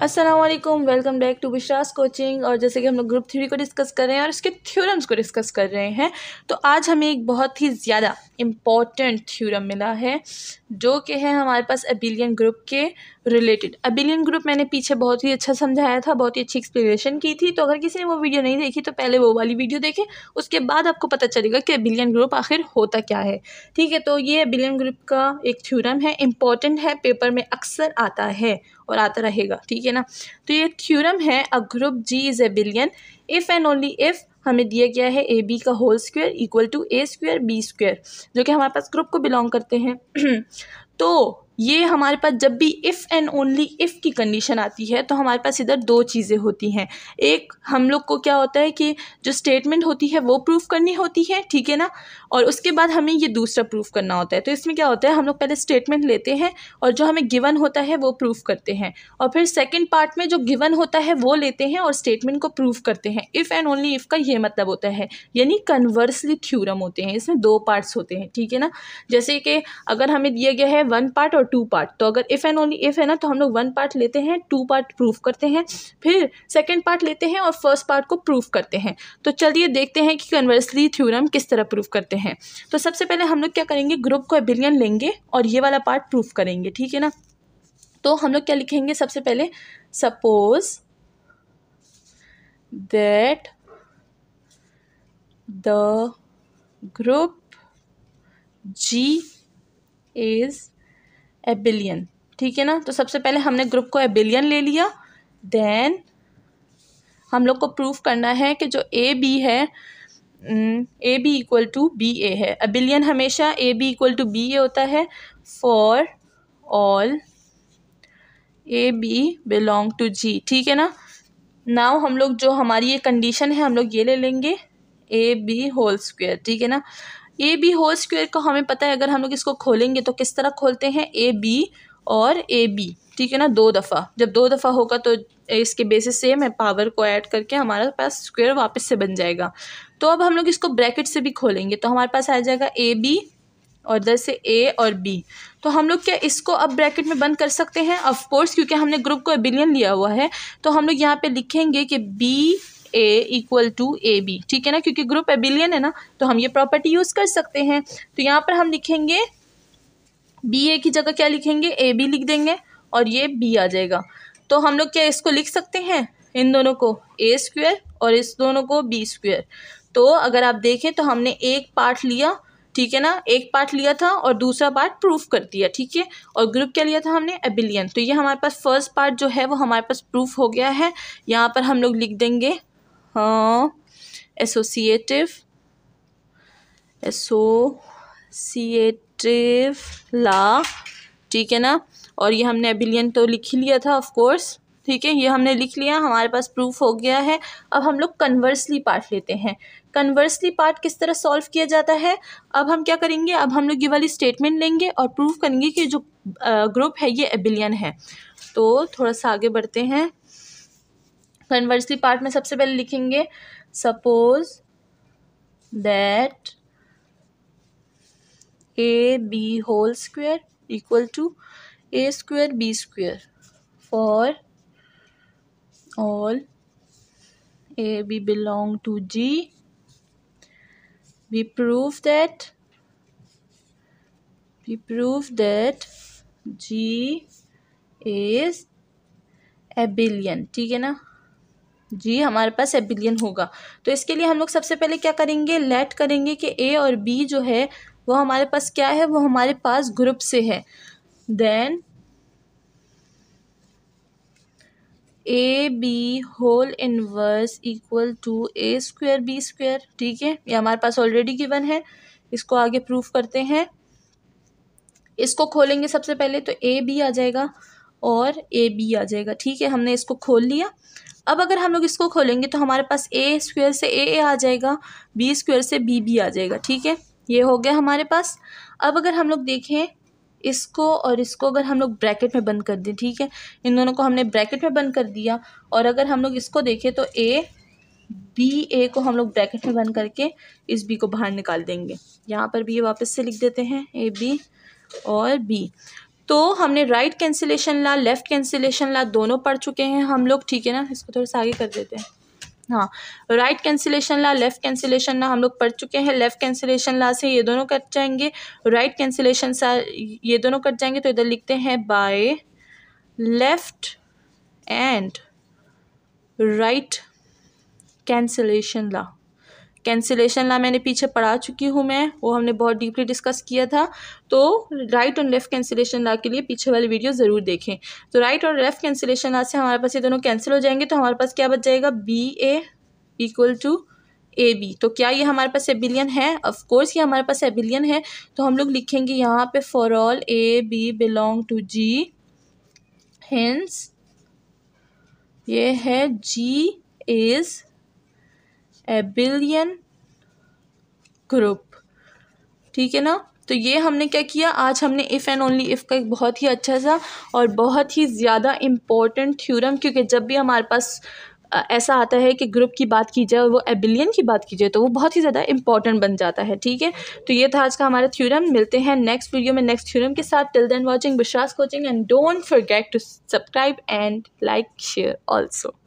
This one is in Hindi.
Aslam welcome back to Vishwas coaching और जैसे कि हम लोग ग्रुप थ्री को डिस्कस कर रहे हैं और इसके थ्योरम्स को डिस्कस कर रहे हैं तो आज हमें एक बहुत ही ज़्यादा इम्पॉर्टेंट थ्योरम मिला है जो कि है हमारे पास अबिलियन ग्रुप के रिलेटेड अबिलियन ग्रुप मैंने पीछे बहुत ही अच्छा समझाया था बहुत ही अच्छी एक्सप्लेनेशन की थी तो अगर किसी ने वो वीडियो नहीं देखी तो पहले वो वाली वीडियो देखें उसके बाद आपको पता चलेगा कि अबिलियन ग्रुप आखिर होता क्या है ठीक है तो ये अबिलियन ग्रुप का एक थ्योरम है इम्पॉर्टेंट है पेपर में अक्सर आता है और आता रहेगा ठीक ठीक है ना तो ये थ्योरम है a group G is abelian if and only if हमें दिया गया है ए बी का whole square equal to A square B square जो कि हमारे पास ग्रुप को बिलोंग करते हैं तो ये हमारे पास जब भी इफ़ एंड ओनली इफ़ की कंडीशन आती है तो हमारे पास इधर दो चीज़ें होती हैं एक हम लोग को क्या होता है कि जो स्टेटमेंट होती है वो प्रूफ करनी होती है ठीक है ना और उसके बाद हमें ये दूसरा प्रूफ करना होता है तो इसमें क्या होता है हम लोग पहले स्टेटमेंट लेते हैं और जो हमें गिवन होता है वो प्रूफ करते हैं और फिर सेकेंड पार्ट में जो गिवन होता है वो लेते हैं और स्टेटमेंट को प्रूफ करते हैं इफ़ एंड ओनली इफ़ का ये मतलब होता है यानी कन्वर्सली थ्यूरम होते हैं इसमें दो पार्ट्स होते हैं ठीक है ना जैसे कि अगर हमें दिया गया है वन पार्ट और और टू पार्ट तो अगर इफ़ एंड ओनली इफ़ है ना तो हम लोग वन पार्ट लेते हैं टू पार्ट प्रूफ करते हैं फिर सेकेंड पार्ट लेते हैं और फर्स्ट पार्ट को प्रूफ करते हैं तो चलिए देखते हैं कि कन्वर्सली थ्योरम किस तरह प्रूफ करते हैं तो सबसे पहले हम लोग क्या करेंगे ग्रुप को एबिलियन लेंगे और ये वाला पार्ट प्रूफ करेंगे ठीक है ना तो हम लोग क्या लिखेंगे सबसे पहले suppose that the group G is abelian ठीक है ना तो सबसे पहले हमने ग्रुप को एबिलियन ले लिया देन हम लोग को प्रूफ करना है कि जो ए बी है A B equal to B A है अबिलियन हमेशा A B equal to B A होता है for all A B belong to G ठीक है ना नाव हम लोग जो हमारी ये कंडीशन है हम लोग ये ले लेंगे ए बी होल स्क्वेयर ठीक है ना ए बी होल स्क्वेयर का हमें पता है अगर हम लोग इसको खोलेंगे तो किस तरह खोलते हैं ए बी और ए बी ठीक है ना दो दफ़ा जब दो दफ़ा होगा तो इसके बेसिस से मैं पावर को ऐड करके हमारे पास स्क्वेयर वापस से बन जाएगा तो अब हम लोग इसको ब्रैकेट से भी खोलेंगे तो हमारे पास आ जाएगा ए बी और इधर से ए और बी तो हम लोग क्या इसको अब ब्रैकेट में बंद कर सकते हैं ऑफ कोर्स क्योंकि हमने ग्रुप को बिलियन लिया हुआ है तो हम लोग यहाँ पे लिखेंगे कि B A equal to A B ठीक है ना क्योंकि ग्रुप एबिलियन है ना तो हम ये प्रॉपर्टी यूज़ कर सकते हैं तो यहाँ पर हम लिखेंगे बी ए की जगह क्या लिखेंगे ए बी लिख देंगे और ये बी आ जाएगा तो हम लोग क्या इसको लिख सकते हैं इन दोनों को ए स्क्वेयर और इस दोनों को बी स्क्वेयर तो अगर आप देखें तो हमने एक पार्ट लिया ठीक है ना एक पार्ट लिया था और दूसरा पार्ट प्रूफ कर दिया ठीक है और ग्रुप क्या लिया था हमने एबिलियन तो ये हमारे पास फर्स्ट पार्ट जो है वो हमारे पास प्रूफ हो गया है यहाँ पर हम लोग लिख देंगे हाँ एसोसिएटिव एसोसिएटिव ला ठीक है ना और ये हमने एबिलियन तो लिख ही लिया था ऑफकोर्स ठीक है ये हमने लिख लिया हमारे पास प्रूफ हो गया है अब हम लोग कन्वर्सली पार्ट लेते हैं कन्वर्सली पार्ट किस तरह सॉल्व किया जाता है अब हम क्या करेंगे अब हम लोग ये वाली स्टेटमेंट लेंगे और प्रूफ करेंगे कि जो ग्रुप है ये एबिलियन है तो थोड़ा सा आगे बढ़ते हैं कन्वर्सली पार्ट में सबसे पहले लिखेंगे suppose that A B whole square equal to A square B square for all A B belong to G we prove that we prove that G is abelian ठीक है ना जी हमारे पास एबिलियन होगा तो इसके लिए हम लोग सबसे पहले क्या करेंगे लेट करेंगे कि ए और बी जो है वो हमारे पास क्या है वो हमारे पास ग्रुप से है then A B whole inverse equal to A square B square ठीक है ये हमारे पास ऑलरेडी गिवन है इसको आगे प्रूफ करते हैं इसको खोलेंगे सबसे पहले तो ए बी आ जाएगा और ए बी आ जाएगा ठीक है हमने इसको खोल लिया अब अगर हम लोग इसको खोलेंगे तो हमारे पास ए स्क्वेयर से ए ए आ जाएगा बी स्क्वेयर से बी बी आ जाएगा ठीक है ये हो गया हमारे पास अब अगर हम लोग देखें इसको और इसको अगर हम लोग ब्रैकेट में बंद कर दें ठीक है इन दोनों को हमने ब्रैकेट में बंद कर दिया और अगर हम लोग इसको देखें तो ए बी ए को हम लोग ब्रैकेट में बंद करके इस बी को बाहर निकाल देंगे यहाँ पर भी ये वापस से लिख देते हैं ए बी और बी तो हमने right cancellation law left cancellation law दोनों पढ़ चुके हैं हम लोग ठीक है ना इसको थोड़ा सा आगे कर देते हैं हाँ right cancellation law left cancellation law हम लोग पढ़ चुके हैं लेफ़्ट कैंसिलेशन ला से ये दोनों कट जाएंगे राइट कैंसिलेशन सा ये दोनों कट जाएंगे तो इधर लिखते हैं by left and right cancellation law cancellation law मैंने पीछे पढ़ा चुकी हूँ मैं वो हमने बहुत डीपली डिस्कस किया था तो राइट और लेफ़्ट कैंसिलेशन ला के लिए पीछे वाली वीडियो ज़रूर देखें तो राइट और लेफ़्ट कैंसिलेशन ला से हमारे पास ये दोनों कैंसिल हो जाएंगे तो हमारे पास क्या बच जाएगा B A equal to A B तो क्या ये हमारे पास एबिलियन है ऑफकोर्स ये हमारे पास एबिलियन है तो हम लोग लिखेंगे यहाँ पे for all A B belong to G hence ये है जी इज़ एबिलियन ग्रुप ठीक है ना तो ये हमने क्या किया आज हमने इफ़ एंड ओनली इफ़ का एक बहुत ही अच्छा सा और बहुत ही ज़्यादा इम्पोर्टेंट थ्योरम क्योंकि जब भी हमारे पास ऐसा आता है कि ग्रुप की बात की जाए और वो एबिलियन की बात की जाए तो वो बहुत ही ज़्यादा इंपॉर्टेंट बन जाता है ठीक है तो ये था आज का हमारा थ्योरम मिलते हैं नेक्स्ट वीडियो में नेक्स्ट थ्योरम के साथ till then watching Vishwas coaching and don't forget to subscribe and like share also